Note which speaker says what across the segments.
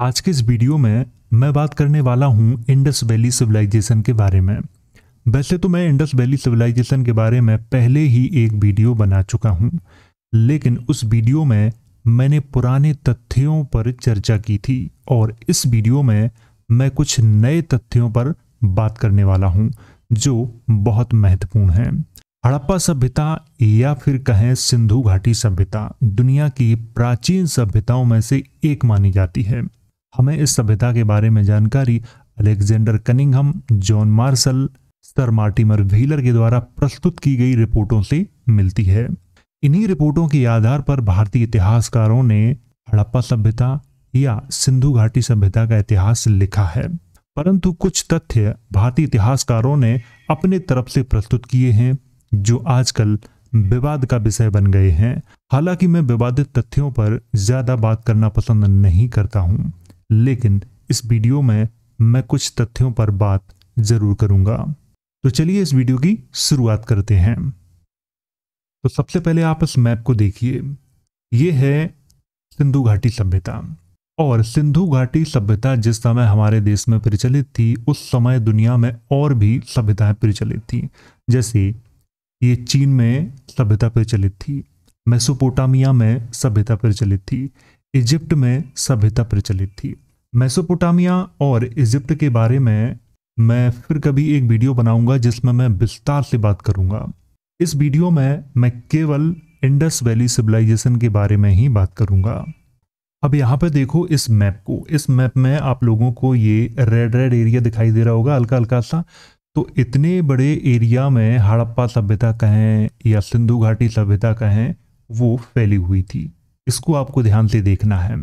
Speaker 1: आज के इस वीडियो में मैं बात करने वाला हूँ इंडस वैली सिविलाइजेशन के बारे में वैसे तो मैं इंडस वैली सिविलाइजेशन के बारे में पहले ही एक वीडियो बना चुका हूँ लेकिन उस वीडियो में मैंने पुराने तथ्यों पर चर्चा की थी और इस वीडियो में मैं कुछ नए तथ्यों पर बात करने वाला हूँ जो बहुत महत्वपूर्ण हैं हड़प्पा सभ्यता या फिर कहें सिंधु घाटी सभ्यता दुनिया की प्राचीन सभ्यताओं में से एक मानी जाती है हमें इस सभ्यता के बारे में जानकारी Alexander Cunningham John Marshall sir Mortimer Wheeler के द्वारा प्रस्तुत की गई रिपोर्टों से मिलती है इन्हीं रिपोर्टों के आधार पर भारतीय इतिहासकारों ने हड़प्पा सभ्यता या सिंधु घाटी सभ्यता का इतिहास लिखा है परंतु कुछ तथ्य भारतीय इतिहासकारों ने अपने तरफ से प्रस्तुत किए हैं जो आजकल विवाद का विषय बन गए हैं हालांकि मैं विवादित तथ्यों पर ज्यादा बात करना पसंद नहीं करता हूं लेकिन इस वीडियो में मैं कुछ तथ्यों पर बात जरूर करूंगा तो चलिए इस वीडियो की शुरुआत करते हैं तो सबसे पहले आप इस मैप को देखिए ये है सिंधु घाटी सभ्यता और सिंधु घाटी सभ्यता जिस समय हमारे देश में प्रचलित थी उस समय दुनिया में और भी सभ्यताएं प्रचलित थी जैसे ये चीन में सभ्यता प्रचलित थी मेसोपोटामिया में सभ्यता प्रचलित थी इजिप्ट में सभ्यता प्रचलित थी मेसोपोटामिया और इजिप्ट के बारे में मैं फिर कभी एक वीडियो बनाऊंगा जिसमें मैं विस्तार से बात करूंगा इस वीडियो में मैं केवल इंडस वैली सिविलाइजेशन के बारे में ही बात करूंगा अब यहाँ पर देखो इस मैप को इस मैप में आप लोगों को ये रेड रेड एरिया दिखाई दे रहा होगा हल्का हल्का सा तो इतने बड़े एरिया में हड़प्पा सभ्यता कहें या सिंधु घाटी सभ्यता कहें वो फैली हुई थी इसको आपको ध्यान से देखना है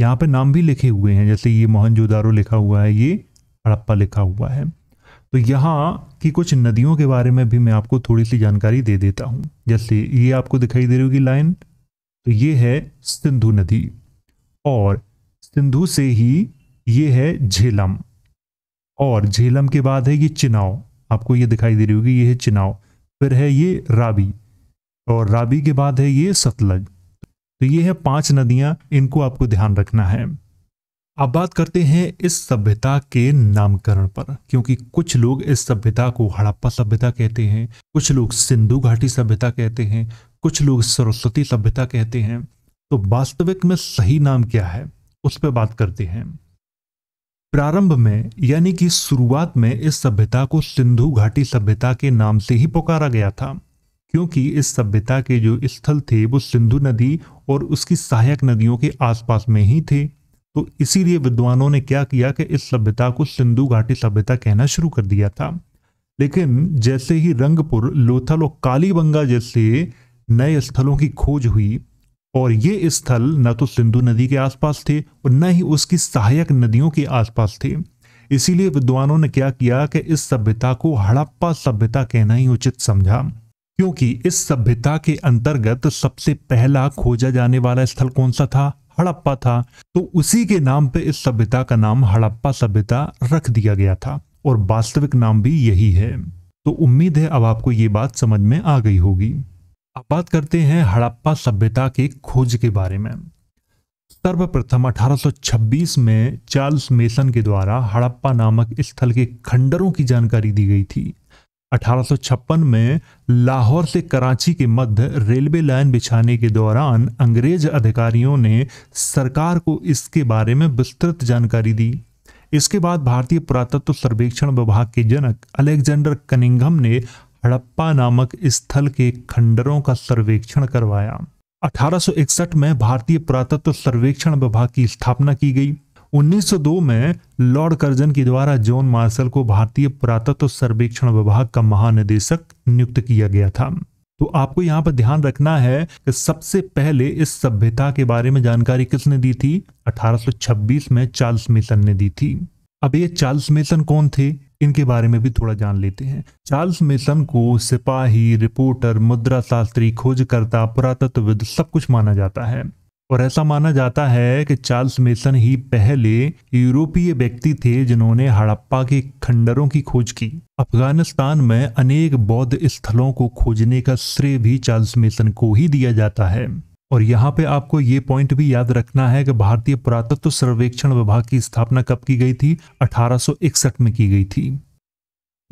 Speaker 1: यहाँ पे नाम भी लिखे हुए हैं जैसे ये मोहनजोदारो लिखा हुआ है ये हड़प्पा लिखा हुआ है तो यहाँ की कुछ नदियों के बारे में भी मैं आपको थोड़ी सी जानकारी दे देता हूँ जैसे ये आपको दिखाई दे रही होगी लाइन तो ये है सिंधु नदी और सिंधु से ही ये है झेलम और झेलम के बाद है ये चिनाव आपको ये दिखाई दे रही होगी ये है चिनाव फिर है ये राबी और राबी के बाद है ये सतलज तो ये है पांच नदियां इनको आपको ध्यान रखना है अब बात करते हैं इस सभ्यता के नामकरण पर क्योंकि कुछ लोग इस सभ्यता को हड़प्पा सभ्यता कहते हैं कुछ लोग सिंधु घाटी सभ्यता कहते हैं कुछ लोग सरस्वती सभ्यता कहते हैं तो वास्तविक में सही नाम क्या है उस पर बात करते हैं प्रारंभ में यानी कि शुरुआत में इस सभ्यता को सिंधु घाटी सभ्यता के नाम से ही पुकारा गया था क्योंकि इस सभ्यता के जो स्थल थे वो सिंधु नदी और उसकी सहायक नदियों के आसपास में ही थे तो इसीलिए विद्वानों ने क्या किया कि इस सभ्यता को सिंधु घाटी सभ्यता कहना शुरू कर दिया था लेकिन जैसे ही रंगपुर लोथल और कालीबंगा जैसे नए स्थलों की खोज हुई और ये स्थल न तो सिंधु नदी के आसपास थे और न ही उसकी सहायक नदियों के आसपास थे इसीलिए विद्वानों ने क्या किया कि इस सभ्यता को हड़प्पा सभ्यता कहना ही उचित समझा क्योंकि इस सभ्यता के अंतर्गत सबसे पहला खोजा जाने वाला स्थल कौन सा था हड़प्पा था तो उसी के नाम पे इस सभ्यता का नाम हड़प्पा सभ्यता रख दिया गया था और वास्तविक नाम भी यही है तो उम्मीद है अब आपको ये बात समझ में आ गई होगी अब बात करते हैं हड़प्पा सभ्यता के खोज के बारे में सर्वप्रथम 1826 में चार्ल्स मेसन के द्वारा हड़प्पा नामक स्थल के खंडरों की जानकारी दी गई थी 1856 में लाहौर से कराची के मध्य रेलवे लाइन बिछाने के दौरान अंग्रेज अधिकारियों ने सरकार को इसके बारे में विस्तृत जानकारी दी इसके बाद भारतीय पुरातत्व सर्वेक्षण विभाग के जनक अलेक्जेंडर कनिंघम ने हड़प्पा नामक स्थल के खंडरों का सर्वेक्षण करवाया 1861 में भारतीय पुरातत्व सर्वेक्षण विभाग की स्थापना की गई 1902 में लॉर्ड कर्जन के द्वारा जॉन मार्शल को भारतीय पुरातत्व सर्वेक्षण विभाग का महानिदेशक नियुक्त किया गया था तो आपको यहाँ पर ध्यान रखना है कि सबसे पहले इस सभ्यता के बारे में जानकारी किसने दी थी 1826 में चार्ल्स मेसन ने दी थी अब ये चार्ल्स मेसन कौन थे इनके बारे में भी थोड़ा जान लेते हैं चार्ल्स मेसन को सिपाही रिपोर्टर मुद्रा शास्त्री खोजकर्ता पुरातत्वविद सब कुछ माना जाता है और ऐसा माना जाता है कि चार्ल्स मेसन ही पहले यूरोपीय व्यक्ति थे जिन्होंने हड़प्पा के खंडरों की खोज की अफगानिस्तान में अनेक बौद्ध स्थलों को खोजने का श्रेय भी चार्ल्स मेसन को ही दिया जाता है और यहाँ पे आपको ये पॉइंट भी याद रखना है कि भारतीय पुरातत्व सर्वेक्षण विभाग की स्थापना कब की गई थी 1861 में की गई थी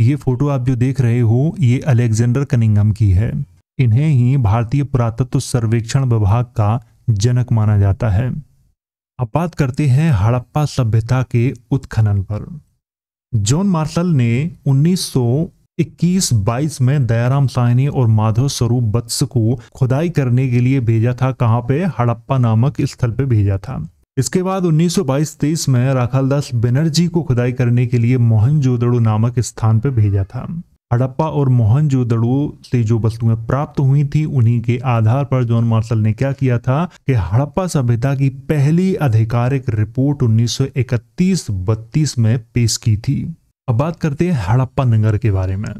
Speaker 1: ये फोटो आप जो देख रहे हो ये अलेक्जेंडर कनिंगम की है इन्हें ही भारतीय पुरातत्व सर्वेक्षण विभाग का जनक माना जाता है अब बात करते हैं हड़प्पा सभ्यता के उत्खनन पर जॉन मार्शल ने 1921-22 में दयाराम साहनी और माधव स्वरूप बत्स को खुदाई करने के लिए भेजा था कहाँ पे हड़प्पा नामक स्थल पे भेजा था इसके बाद 1922-23 में राखालदास बनर्जी को खुदाई करने के लिए मोहनजोदड़ो नामक स्थान पर भेजा था हड़प्पा और मोहनजोदड़ो से जो वस्तुएं प्राप्त हुई थी उन्हीं के आधार पर जॉन मार्शल ने क्या किया था कि हड़प्पा सभ्यता की पहली आधिकारिक रिपोर्ट 1931-32 में पेश की थी अब बात करते हैं हड़प्पा नगर के बारे में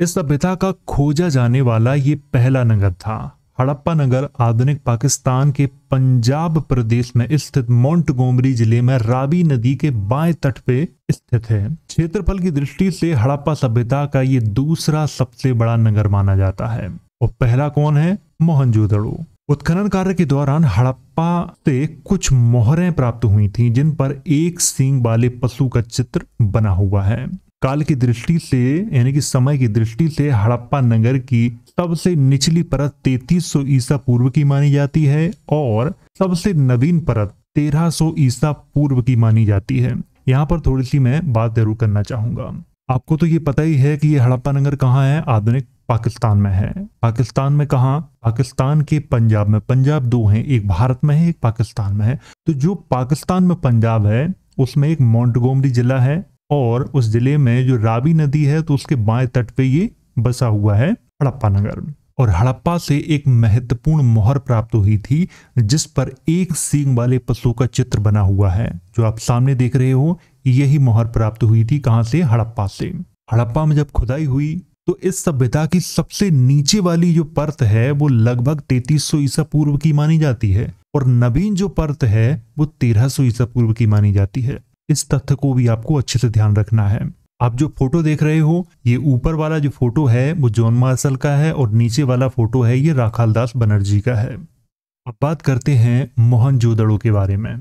Speaker 1: इस सभ्यता का खोजा जाने वाला ये पहला नगर था हड़प्पा नगर आधुनिक पाकिस्तान के पंजाब प्रदेश में स्थित मोन्टगोमरी जिले में राबी नदी के बाएं तट पे स्थित है क्षेत्रफल की दृष्टि से हड़प्पा सभ्यता का ये दूसरा सबसे बड़ा नगर माना जाता है और पहला कौन है मोहनजोदड़ो उत्खनन कार्य के दौरान हड़प्पा से कुछ मोहरें प्राप्त हुई थी जिन पर एक सींग वाले पशु का चित्र बना हुआ है काल की दृष्टि से यानी कि समय की दृष्टि से हड़प्पा नगर की सबसे निचली परत 3300 ईसा पूर्व की मानी जाती है और सबसे नवीन परत 1300 ईसा पूर्व की मानी जाती है यहाँ पर थोड़ी सी मैं बात जरूर करना चाहूंगा आपको तो ये पता ही है कि ये हड़प्पा नगर कहाँ है आधुनिक पाकिस्तान में है पाकिस्तान में कहा पाकिस्तान के पंजाब में पंजाब दो हैं एक भारत में है एक पाकिस्तान में है तो जो पाकिस्तान में पंजाब है उसमें एक मॉन्टगोमरी जिला है और उस जिले में जो रावी नदी है तो उसके बाएं तट पे ये बसा हुआ है हड़प्पा नगर और हड़प्पा से एक महत्वपूर्ण मोहर प्राप्त हुई थी जिस पर एक सींग वाले पशु का चित्र बना हुआ है जो आप सामने देख रहे हो यही मोहर प्राप्त हुई थी कहाँ से हड़प्पा से हड़प्पा में जब खुदाई हुई तो इस सभ्यता की सबसे नीचे वाली जो परत है वो लगभग तैतीस सौ ईसा पूर्व की मानी जाती है और नवीन जो परत है वो तेरह सौ ईसा पूर्व की मानी जाती है इस तथ्य को भी आपको अच्छे से ध्यान रखना है आप जो फोटो देख रहे हो ये ऊपर वाला जो फोटो है वो जॉन मार्शल का है और नीचे वाला फोटो है ये राखाल दास बनर्जी का है अब बात करते हैं मोहन जोदड़ो के बारे में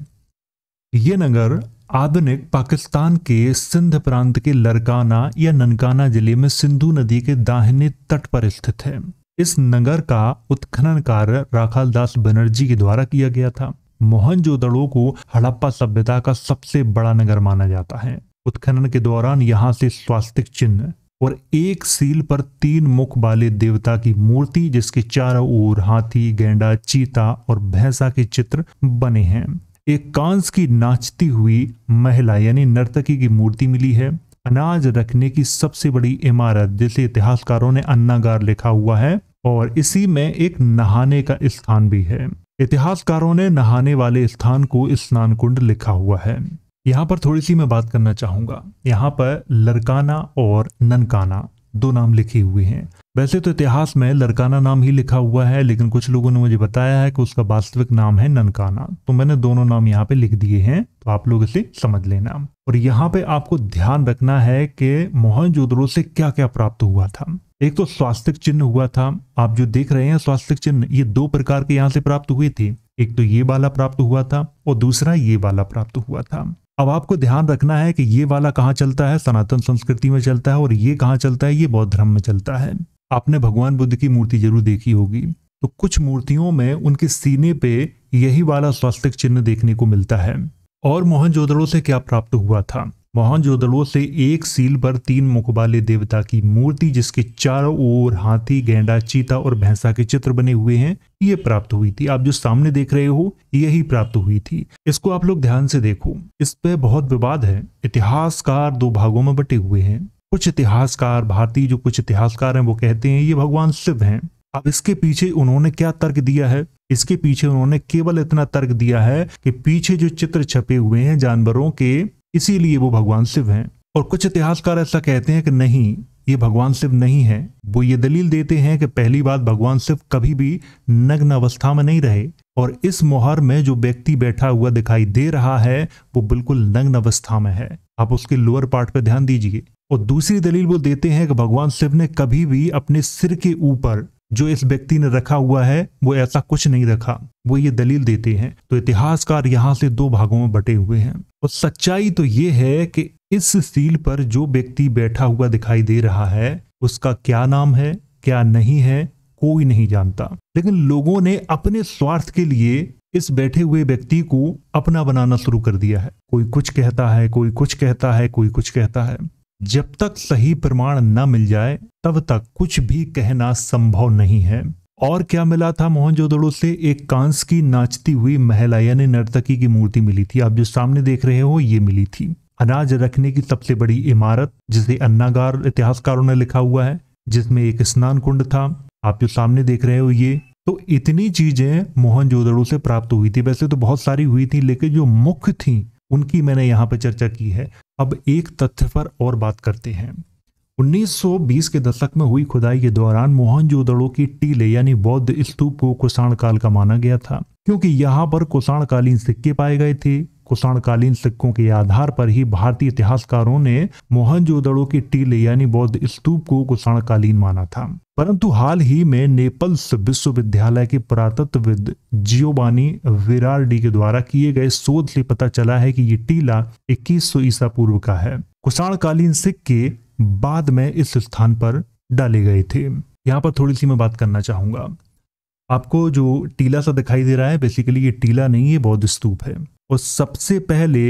Speaker 1: ये नगर आधुनिक पाकिस्तान के सिंध प्रांत के लरकाना या ननकाना जिले में सिंधु नदी के दाहिने तट पर स्थित है इस नगर का उत्खनन कार्य राखाल दास बनर्जी के द्वारा किया गया था मोहनजोदड़ो को हड़प्पा सभ्यता का सबसे बड़ा नगर माना जाता है उत्खनन के दौरान यहाँ से स्वास्तिक चिन्ह और एक सील पर तीन मुख वाले देवता की मूर्ति जिसके चारों ओर हाथी गेंडा चीता और भैंसा के चित्र बने हैं एक कांस की नाचती हुई महिला यानी नर्तकी की मूर्ति मिली है अनाज रखने की सबसे बड़ी इमारत जिसे इतिहासकारों ने अन्नागार लिखा हुआ है और इसी में एक नहाने का स्थान भी है इतिहासकारों ने नहाने वाले स्थान को स्नान कुंड लिखा हुआ है यहाँ पर थोड़ी सी मैं बात करना चाहूंगा यहाँ पर लड़काना और ननकाना दो नाम लिखे हुए हैं वैसे तो इतिहास में लड़काना नाम ही लिखा हुआ है लेकिन कुछ लोगों ने मुझे बताया है कि उसका वास्तविक नाम है ननकाना तो मैंने दोनों नाम यहाँ पे लिख दिए हैं तो आप लोग इसे समझ लेना और यहाँ पे आपको ध्यान रखना है कि मोहनजोदड़ो से क्या क्या प्राप्त हुआ था एक तो स्वास्थ्य चिन्ह हुआ था आप जो देख रहे हैं स्वास्थ्य चिन्ह ये दो प्रकार के यहाँ से प्राप्त हुए थे एक तो ये वाला प्राप्त हुआ था और दूसरा ये वाला प्राप्त हुआ था अब आपको ध्यान रखना है कि ये वाला कहाँ चलता है सनातन संस्कृति में चलता है और ये कहाँ चलता है ये बौद्ध धर्म में चलता है आपने भगवान बुद्ध की मूर्ति जरूर देखी होगी तो कुछ मूर्तियों में उनके सीने पे यही वाला स्वास्थ्य चिन्ह देखने को मिलता है और मोहनजोदड़ो से क्या प्राप्त हुआ था मोहनजोदड़ो से एक सील पर तीन मुखबाले देवता की मूर्ति जिसके चारों ओर हाथी गेंडा चीता और भैंसा के चित्र बने हुए हैं ये प्राप्त हुई थी आप जो सामने देख रहे हो यही प्राप्त हुई थी इसको आप लोग ध्यान से देखो इस पे बहुत विवाद है इतिहासकार दो भागों में बटे हुए हैं कुछ इतिहासकार भारतीय जो कुछ इतिहासकार हैं वो कहते हैं ये भगवान शिव हैं अब इसके पीछे उन्होंने क्या तर्क दिया है इसके पीछे उन्होंने केवल इतना तर्क दिया है कि पीछे जो चित्र छपे हुए हैं जानवरों के इसीलिए वो भगवान शिव हैं और कुछ इतिहासकार ऐसा कहते हैं कि नहीं ये भगवान शिव नहीं है वो ये दलील देते हैं कि पहली बात भगवान शिव कभी भी नग्न अवस्था में नहीं रहे और इस मोहर में जो व्यक्ति बैठा हुआ दिखाई दे रहा है वो बिल्कुल नग्न अवस्था में है आप उसके लोअर पार्ट पर ध्यान दीजिए और दूसरी दलील वो देते हैं कि भगवान शिव ने कभी भी अपने सिर के ऊपर जो इस व्यक्ति ने रखा हुआ है वो ऐसा कुछ नहीं रखा वो ये दलील देते हैं तो इतिहासकार यहाँ से दो भागों में बटे हुए हैं और सच्चाई तो ये है कि इस सील पर जो व्यक्ति बैठा हुआ दिखाई दे रहा है उसका क्या नाम है क्या नहीं है कोई नहीं जानता लेकिन लोगों ने अपने स्वार्थ के लिए इस बैठे हुए व्यक्ति को अपना बनाना शुरू कर दिया है कोई कुछ कहता है कोई कुछ कहता है कोई कुछ कहता है जब तक सही प्रमाण न मिल जाए तब तक कुछ भी कहना संभव नहीं है और क्या मिला था मोहनजोदड़ो से एक कांस की नाचती हुई महिला यानी नर्तकी की मूर्ति मिली थी आप जो सामने देख रहे हो ये मिली थी अनाज रखने की सबसे बड़ी इमारत जिसे अन्नागार इतिहासकारों ने लिखा हुआ है जिसमें एक स्नान कुंड था आप जो सामने देख रहे हो ये तो इतनी चीजें मोहनजोदड़ो से प्राप्त हुई थी वैसे तो बहुत सारी हुई थी लेकिन जो मुख्य थी उनकी मैंने यहाँ पर चर्चा की है अब एक तथ्य पर और बात करते हैं 1920 के दशक में हुई खुदाई के दौरान मोहनजोदड़ो की टीले यानी बौद्ध स्तूप को कुषाण काल का माना गया था क्योंकि यहाँ पर कुषाण कालीन सिक्के पाए गए थे कुषाणकालीन सिक्कों के आधार पर ही भारतीय इतिहासकारों ने मोहनजोदड़ो के टीले यानी बौद्ध स्तूप को कुषाणकालीन माना था परंतु हाल ही में नेपल्स विश्वविद्यालय के पुरातत्वविद जियोबानी विरारडी के द्वारा किए गए शोध से पता चला है कि ये टीला 2100 ईसा पूर्व का है कुषाणकालीन सिक्के बाद में इस स्थान पर डाले गए थे यहाँ पर थोड़ी सी मैं बात करना चाहूंगा आपको जो टीला सा दिखाई दे रहा है बेसिकली ये टीला नहीं है बौद्ध स्तूप है और सबसे पहले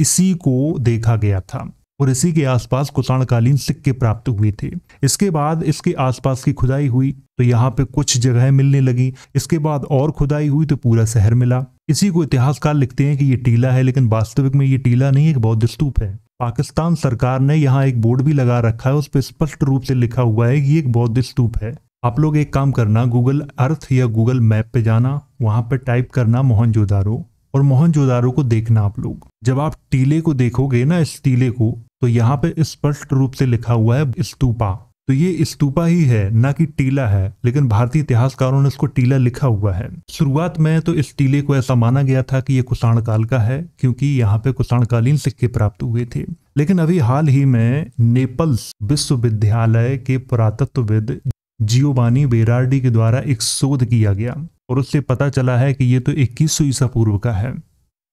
Speaker 1: इसी को देखा गया था और इसी के आसपास कुषाणकालीन सिक्के प्राप्त हुए थे इसके बाद इसके आसपास की खुदाई हुई तो यहाँ पे कुछ जगह मिलने लगी इसके बाद और खुदाई हुई तो पूरा शहर मिला इसी को इतिहासकार लिखते हैं कि ये टीला है लेकिन वास्तविक में ये टीला नहीं एक बौद्ध स्तूप है पाकिस्तान सरकार ने यहाँ एक बोर्ड भी लगा रखा है उस पर स्पष्ट रूप से लिखा हुआ है कि ये एक बौद्ध स्तूप है आप लोग एक काम करना गूगल अर्थ या गूगल मैप पे जाना वहाँ पे टाइप करना मोहनजोदारो और मोहनजोदारो को देखना आप लोग जब आप टीले को देखोगे ना इस टीले को तो यहाँ पे स्पष्ट रूप से लिखा हुआ है स्तूपा तो ये स्तूपा ही है ना कि टीला है लेकिन भारतीय इतिहासकारों ने इसको टीला लिखा हुआ है शुरुआत में तो इस टीले को ऐसा माना गया था कि ये कुषाण काल का है क्योंकि यहाँ पे कुषाणकालीन सिक्के प्राप्त हुए थे लेकिन अभी हाल ही में नेपल्स विश्वविद्यालय के पुरातत्वविद जियोबानी बेरार्डी के द्वारा एक शोध किया गया और उससे पता चला है कि ये तो सौ ईसा पूर्व का है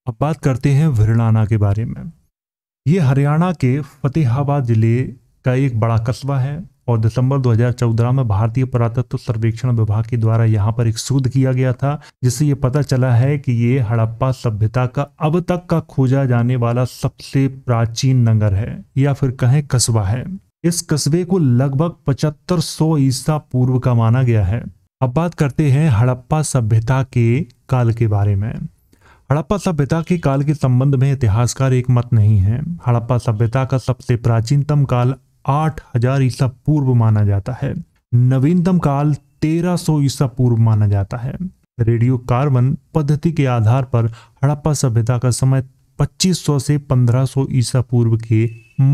Speaker 1: अब बात करते हैं विरलाना के बारे में ये हरियाणा के फतेहाबाद ज़िले का एक बड़ा कस्बा है और दिसंबर 2014 में भारतीय पुरातत्व सर्वेक्षण विभाग के द्वारा यहाँ पर एक शोध किया गया था जिससे ये पता चला है कि ये हड़प्पा सभ्यता का अब तक का खोजा जाने वाला सबसे प्राचीन नगर है या फिर कहें कस्बा है इस कस्बे को लगभग पचहत्तर सौ ईसा पूर्व का माना गया है अब बात करते हैं हड़प्पा सभ्यता के काल के बारे में हड़प्पा सभ्यता के काल के संबंध में इतिहासकार एक मत नहीं है हड़प्पा सभ्यता का सबसे प्राचीनतम काल 8000 हजार ईसा पूर्व माना जाता है नवीनतम काल 1300 सौ ईसा पूर्व माना जाता है रेडियो कार्बन पद्धति के आधार पर हड़प्पा सभ्यता का समय 2500 से 1500 ईसा पूर्व के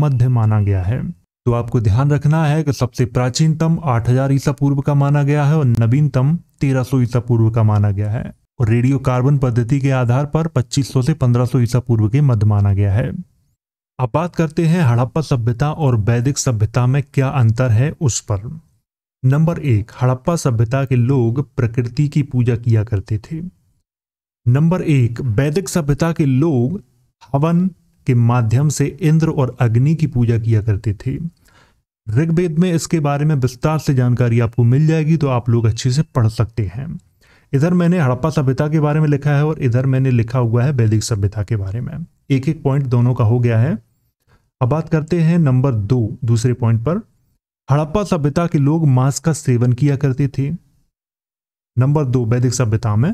Speaker 1: मध्य माना गया है तो आपको ध्यान रखना है कि सबसे प्राचीनतम 8000 ईसा पूर्व का माना गया है और नवीनतम 1300 ईसा पूर्व का माना गया है और रेडियो कार्बन पद्धति के आधार पर 2500 से 1500 ईसा पूर्व के मध्य माना गया है अब बात करते हैं हड़प्पा सभ्यता और वैदिक सभ्यता में क्या अंतर है उस पर नंबर एक हड़प्पा सभ्यता के लोग प्रकृति की पूजा किया करते थे नंबर एक वैदिक सभ्यता के लोग हवन के माध्यम से इंद्र और अग्नि की पूजा किया करते थे ऋग्वेद में इसके बारे में विस्तार से जानकारी आपको मिल जाएगी तो आप लोग अच्छे से पढ़ सकते हैं इधर मैंने हड़प्पा सभ्यता के बारे में लिखा है और इधर मैंने लिखा हुआ है वैदिक सभ्यता के बारे में एक एक पॉइंट दोनों का हो गया है अब बात करते हैं नंबर दो दूसरे पॉइंट पर हड़प्पा सभ्यता के लोग मांस का सेवन किया करते थे नंबर दो वैदिक सभ्यता में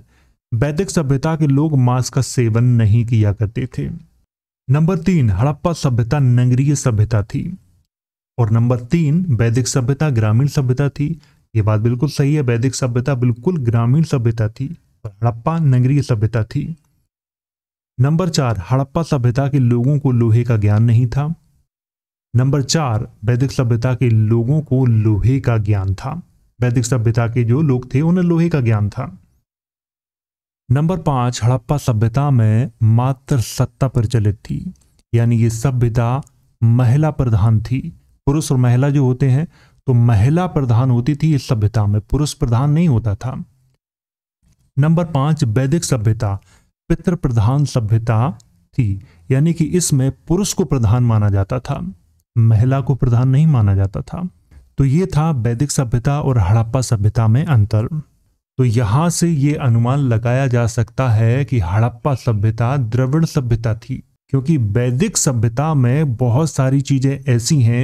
Speaker 1: वैदिक सभ्यता के लोग मांस का सेवन नहीं किया करते थे नंबर तीन हड़प्पा सभ्यता नगरीय सभ्यता थी और नंबर तीन वैदिक सभ्यता ग्रामीण सभ्यता थी ये बात बिल्कुल सही है वैदिक सभ्यता बिल्कुल ग्रामीण सभ्यता थी हड़प्पा नगरीय सभ्यता थी नंबर चार हड़प्पा सभ्यता के लोगों को लोहे का ज्ञान नहीं था नंबर चार वैदिक सभ्यता के लोगों को लोहे का ज्ञान था वैदिक सभ्यता के जो लोग थे उन्हें लोहे का ज्ञान था नंबर पांच हड़प्पा सभ्यता में मात्र सत्ता प्रचलित थी यानी ये सभ्यता महिला प्रधान थी पुरुष और महिला जो होते हैं तो महिला प्रधान होती थी इस सभ्यता में पुरुष प्रधान नहीं होता था नंबर पांच वैदिक सभ्यता पितृ प्रधान सभ्यता थी यानी कि इसमें पुरुष को प्रधान माना जाता था महिला को प्रधान नहीं माना जाता था तो ये था वैदिक सभ्यता और हड़प्पा सभ्यता में अंतर तो यहां से ये अनुमान लगाया जा सकता है कि हड़प्पा सभ्यता द्रविड़ सभ्यता थी क्योंकि वैदिक सभ्यता में बहुत सारी चीज़ें ऐसी हैं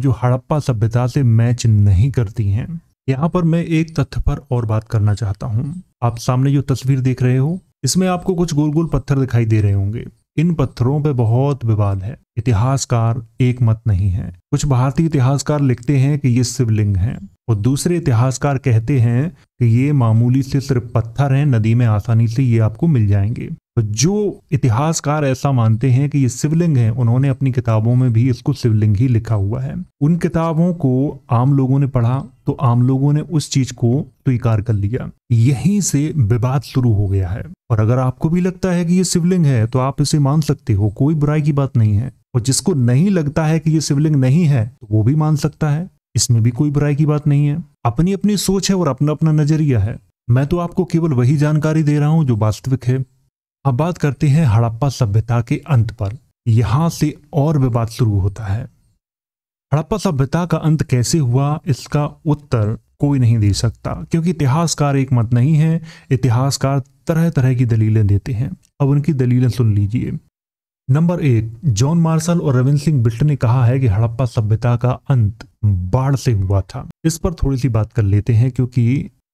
Speaker 1: जो हड़प्पा सभ्यता से मैच नहीं करती हैं यहाँ पर मैं एक तथ्य पर और बात करना चाहता हूँ आप सामने जो तस्वीर देख रहे हो इसमें आपको कुछ गोल गोल पत्थर दिखाई दे रहे होंगे इन पत्थरों पे बहुत विवाद है इतिहासकार एक मत नहीं है कुछ भारतीय इतिहासकार लिखते हैं कि ये शिवलिंग है और दूसरे इतिहासकार कहते हैं कि ये मामूली से सिर्फ पत्थर हैं नदी में आसानी से ये आपको मिल जाएंगे तो जो इतिहासकार ऐसा मानते हैं कि ये शिवलिंग है उन्होंने अपनी किताबों में भी इसको शिवलिंग ही लिखा हुआ है उन किताबों को आम लोगों ने पढ़ा तो आम लोगों ने उस चीज को स्वीकार कर लिया यहीं से विवाद शुरू हो गया है और अगर आपको भी लगता है कि ये शिवलिंग है तो आप इसे मान सकते हो कोई बुराई की बात नहीं है और जिसको नहीं लगता है कि ये शिवलिंग नहीं है तो वो भी मान सकता है इसमें भी कोई बुराई की बात नहीं है अपनी अपनी सोच है और अपना अपना नजरिया है मैं तो आपको केवल वही जानकारी दे रहा हूँ जो वास्तविक है अब बात करते हैं हड़प्पा सभ्यता के अंत पर यहां से और विवाद शुरू होता है हड़प्पा सभ्यता का अंत कैसे हुआ इसका उत्तर कोई नहीं दे सकता क्योंकि इतिहासकार एक मत नहीं है इतिहासकार तरह तरह की दलीलें देते हैं अब उनकी दलीलें सुन लीजिए नंबर एक जॉन मार्शल और रविंद्र सिंह बिल्ट ने कहा है कि हड़प्पा सभ्यता का अंत बाढ़ से हुआ था इस पर थोड़ी सी बात कर लेते हैं क्योंकि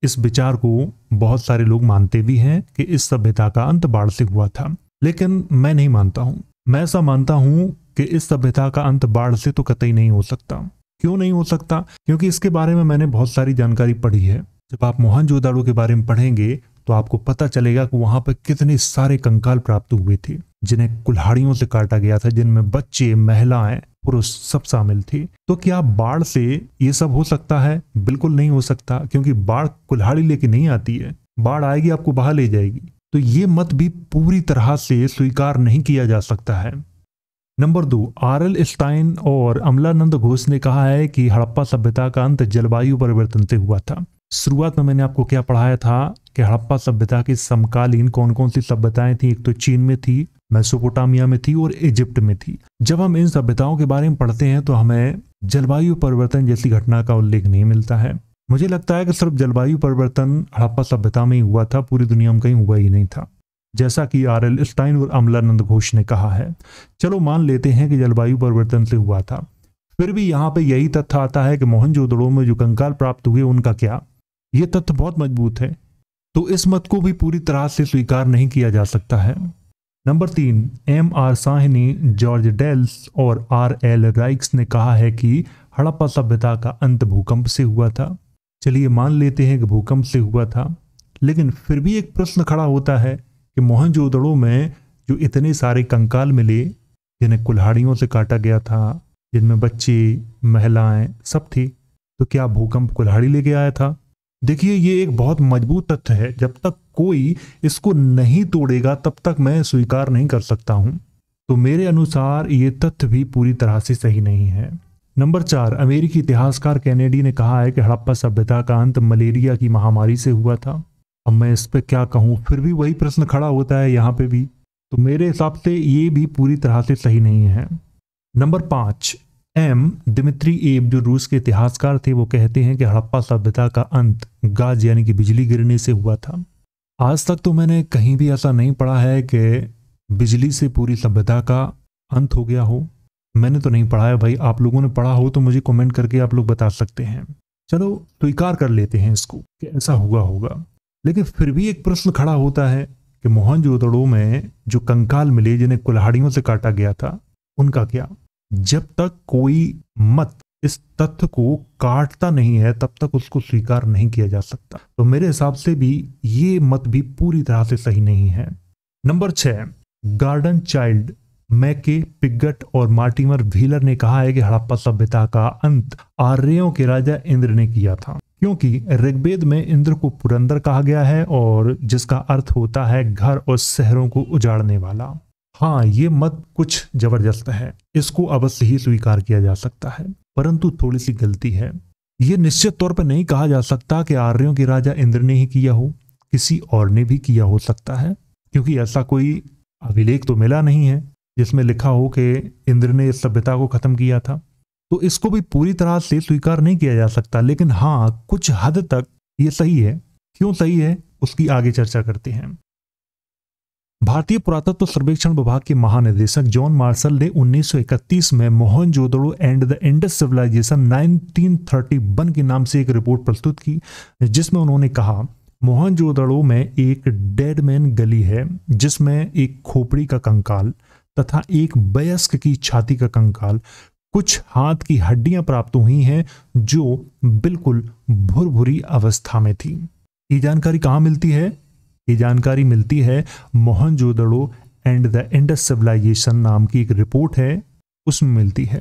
Speaker 1: इस विचार को बहुत सारे लोग मानते भी हैं कि इस सभ्यता का अंत बाढ़ से हुआ था लेकिन मैं नहीं मानता हूं मैं ऐसा मानता हूं कि इस सभ्यता का अंत बाढ़ से तो कतई नहीं हो सकता क्यों नहीं हो सकता क्योंकि इसके बारे में मैंने बहुत सारी जानकारी पढ़ी है जब आप मोहन के बारे में पढ़ेंगे तो आपको पता चलेगा कि वहां पर कितने सारे कंकाल प्राप्त हुए थे जिन्हें कुल्हाड़ियों से काटा गया था जिनमें बच्चे महिलाएं पुरुष सब शामिल थे तो क्या बाढ़ से ये सब हो सकता है बिल्कुल नहीं हो सकता क्योंकि बाढ़ कुल्हाड़ी लेके नहीं आती है बाढ़ आएगी आपको बाहर ले जाएगी तो ये मत भी पूरी तरह से स्वीकार नहीं किया जा सकता है नंबर दो आर एल स्टाइन और अमलानंद घोष ने कहा है कि हड़प्पा सभ्यता का अंत जलवायु परिवर्तन से हुआ था शुरुआत में मैंने आपको क्या पढ़ाया था कि हड़प्पा सभ्यता की समकालीन कौन कौन सी सभ्यताएं थी एक तो चीन में थी मैसोपोटामिया में थी और इजिप्ट में थी जब हम इन सभ्यताओं के बारे में पढ़ते हैं तो हमें जलवायु परिवर्तन जैसी घटना का उल्लेख नहीं मिलता है मुझे लगता है कि सिर्फ जलवायु परिवर्तन हड़प्पा सभ्यता में ही हुआ था पूरी दुनिया में कहीं हुआ ही नहीं था जैसा कि आर एल स्टाइन और अमलानंद घोष ने कहा है चलो मान लेते हैं कि जलवायु परिवर्तन से हुआ था फिर भी यहाँ पे यही तथ्य आता है कि मोहनजोदड़ो में जो कंकाल प्राप्त हुए उनका क्या ये तथ्य बहुत मजबूत है तो इस मत को भी पूरी तरह से स्वीकार नहीं किया जा सकता है नंबर तीन M R Sahni George Dales और आर एल राइक्स ने कहा है कि हड़प्पा सभ्यता का अंत भूकंप से हुआ था चलिए मान लेते हैं कि भूकंप से हुआ था लेकिन फिर भी एक प्रश्न खड़ा होता है कि मोहनजोदड़ो में जो इतने सारे कंकाल मिले जिन्हें कुल्हाड़ियों से काटा गया था जिनमें बच्चे महिलाएं सब थी तो क्या भूकंप कुल्हाड़ी लेके आया था देखिए ये एक बहुत मजबूत तथ्य है जब तक कोई इसको नहीं तोड़ेगा तब तक मैं स्वीकार नहीं कर सकता हूं तो मेरे अनुसार ये तथ्य भी पूरी तरह से सही नहीं है नंबर चार अमेरिकी इतिहासकार कैनेडी ने कहा है कि हड़प्पा सभ्यता का अंत मलेरिया की महामारी से हुआ था अब मैं इस पर क्या कहूँ फिर भी वही प्रश्न खड़ा होता है यहाँ पे भी तो मेरे हिसाब से ये भी पूरी तरह से सही नहीं है नंबर पाँच एम दिमित्री एब जो रूस के इतिहासकार थे वो कहते हैं कि हड़प्पा सभ्यता का अंत गाज यानी कि बिजली गिरने से हुआ था आज तक तो मैंने कहीं भी ऐसा नहीं पढ़ा है कि बिजली से पूरी सभ्यता का अंत हो गया हो मैंने तो नहीं पढ़ा है भाई आप लोगों ने पढ़ा हो तो मुझे कमेंट करके आप लोग बता सकते हैं चलो स्वीकार तो कर लेते हैं इसको कि ऐसा हुआ होगा लेकिन फिर भी एक प्रश्न खड़ा होता है कि मोहनजोदड़ो में जो कंकाल मिले जिन्हें कुल्हाड़ियों से काटा गया था उनका क्या जब तक कोई मत इस तथ्य को काटता नहीं है तब तक उसको स्वीकार नहीं किया जा सकता तो मेरे हिसाब से भी ये मत भी पूरी तरह से सही नहीं है नंबर छह गार्डन चाइल्ड मैके पिगट और मार्टिमर व्हीलर ने कहा है कि हड़प्पा सभ्यता का अंत आर्यों के राजा इंद्र ने किया था क्योंकि ऋग्वेद में इंद्र को पुरंदर कहा गया है और जिसका अर्थ होता है घर और शहरों को उजाड़ने वाला हाँ ये मत कुछ जबरदस्त है इसको अवश्य ही स्वीकार किया जा सकता है परंतु थोड़ी सी गलती है ये निश्चित तौर पर नहीं कहा जा सकता कि आर्यों के राजा इंद्र ने ही किया हो किसी और ने भी किया हो सकता है क्योंकि ऐसा कोई अभिलेख तो मिला नहीं है जिसमें लिखा हो कि इंद्र ने इस सभ्यता को खत्म किया था तो इसको भी पूरी तरह से स्वीकार नहीं किया जा सकता लेकिन हाँ कुछ हद तक ये सही है क्यों सही है उसकी आगे चर्चा करते हैं भारतीय पुरातत्व सर्वेक्षण विभाग के महानिदेशक जॉन मार्शल ने 1931 में Mohenjodaro and the Indus civilisation 1931 के नाम से एक रिपोर्ट प्रस्तुत की जिसमें उन्होंने कहा मोहन में एक मैन गली है जिसमें एक खोपड़ी का कंकाल तथा एक वयस्क की छाती का कंकाल कुछ हाथ की हड्डियां प्राप्त हुई हैं जो बिल्कुल भुरभुरी अवस्था में थी ये जानकारी कहाँ मिलती है ये जानकारी मिलती है Mohenjodaro and the Indus civilisation नाम की एक रिपोर्ट है उसमें मिलती है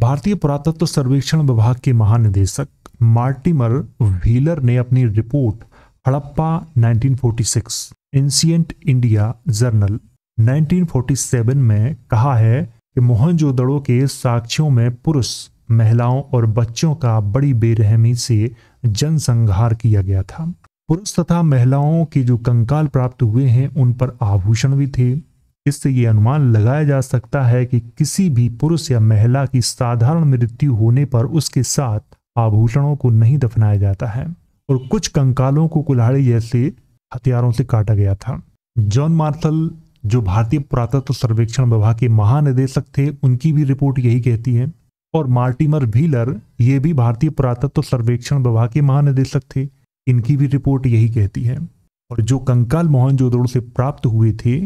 Speaker 1: भारतीय पुरातत्व सर्वेक्षण विभाग के महानिदेशक मार्टिमर व्हीलर ने अपनी report Harappa 1946 ancient India journal 1947 में कहा है कि मोहनजोदड़ो के साक्ष्यों में पुरुष महिलाओं और बच्चों का बड़ी बेरहमी से जनसंहार किया गया था पुरुष तथा महिलाओं के जो कंकाल प्राप्त हुए हैं उन पर आभूषण भी थे इससे ये अनुमान लगाया जा सकता है कि किसी भी पुरुष या महिला की साधारण मृत्यु होने पर उसके साथ आभूषणों को नहीं दफनाया जाता है और कुछ कंकालों को कुल्हाड़ी जैसे हथियारों से काटा गया था जॉन मार्थल जो भारतीय पुरातत्व सर्वेक्षण विभाग के महानिदेशक थे उनकी भी रिपोर्ट यही कहती है और मार्टिमर भीलर ये भी भारतीय पुरातत्व सर्वेक्षण विभाग के महानिदेशक थे इनकी भी रिपोर्ट यही कहती है और जो कंकाल मोहनजोदड़ो से प्राप्त हुए थे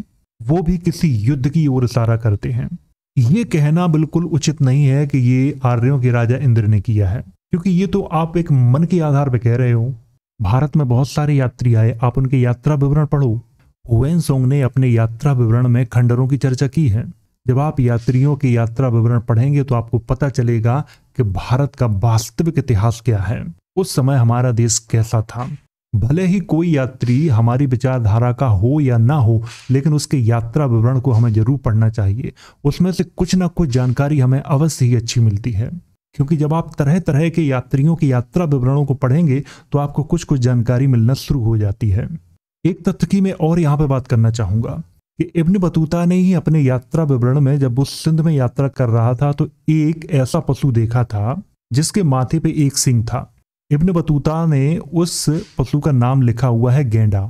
Speaker 1: वो भी किसी युद्ध की ओर इशारा करते हैं ये कहना बिल्कुल उचित नहीं है कि ये आर्यों के राजा इंद्र ने किया है क्योंकि ये तो आप एक मन के आधार पर कह रहे हो भारत में बहुत सारे यात्री आए आप उनके यात्रा विवरण पढ़ो हुएन सोंग ने अपने यात्रा विवरण में खंडरों की चर्चा की है जब आप यात्रियों के यात्रा विवरण पढ़ेंगे तो आपको पता चलेगा कि भारत का वास्तविक इतिहास क्या है उस समय हमारा देश कैसा था भले ही कोई यात्री हमारी विचारधारा का हो या ना हो लेकिन उसके यात्रा विवरण को हमें जरूर पढ़ना चाहिए उसमें से कुछ ना कुछ जानकारी हमें अवश्य ही अच्छी मिलती है क्योंकि जब आप तरह तरह के यात्रियों की यात्रा विवरणों को पढ़ेंगे तो आपको कुछ कुछ जानकारी मिलना शुरू हो जाती है एक तथ्य की मैं और यहाँ पर बात करना चाहूँगा कि इब्न बतूता ने ही अपने यात्रा विवरण में जब वो सिंध में यात्रा कर रहा था तो एक ऐसा पशु देखा था जिसके माथे पे एक सिंह था इब्न बतूता ने उस पशु का नाम लिखा हुआ है गेंडा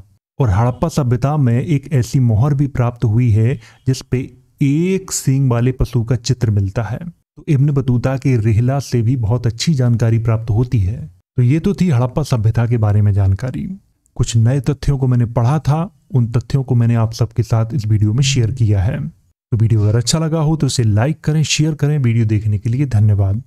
Speaker 1: और हड़प्पा सभ्यता में एक ऐसी मोहर भी प्राप्त हुई है जिसपे एक सींग वाले पशु का चित्र मिलता है तो इब्न बतूता के रिहला से भी बहुत अच्छी जानकारी प्राप्त होती है तो ये तो थी हड़प्पा सभ्यता के बारे में जानकारी कुछ नए तथ्यों को मैंने पढ़ा था उन तथ्यों को मैंने आप सबके साथ इस वीडियो में शेयर किया है तो वीडियो अगर अच्छा लगा हो तो इसे लाइक करें शेयर करें वीडियो देखने के लिए धन्यवाद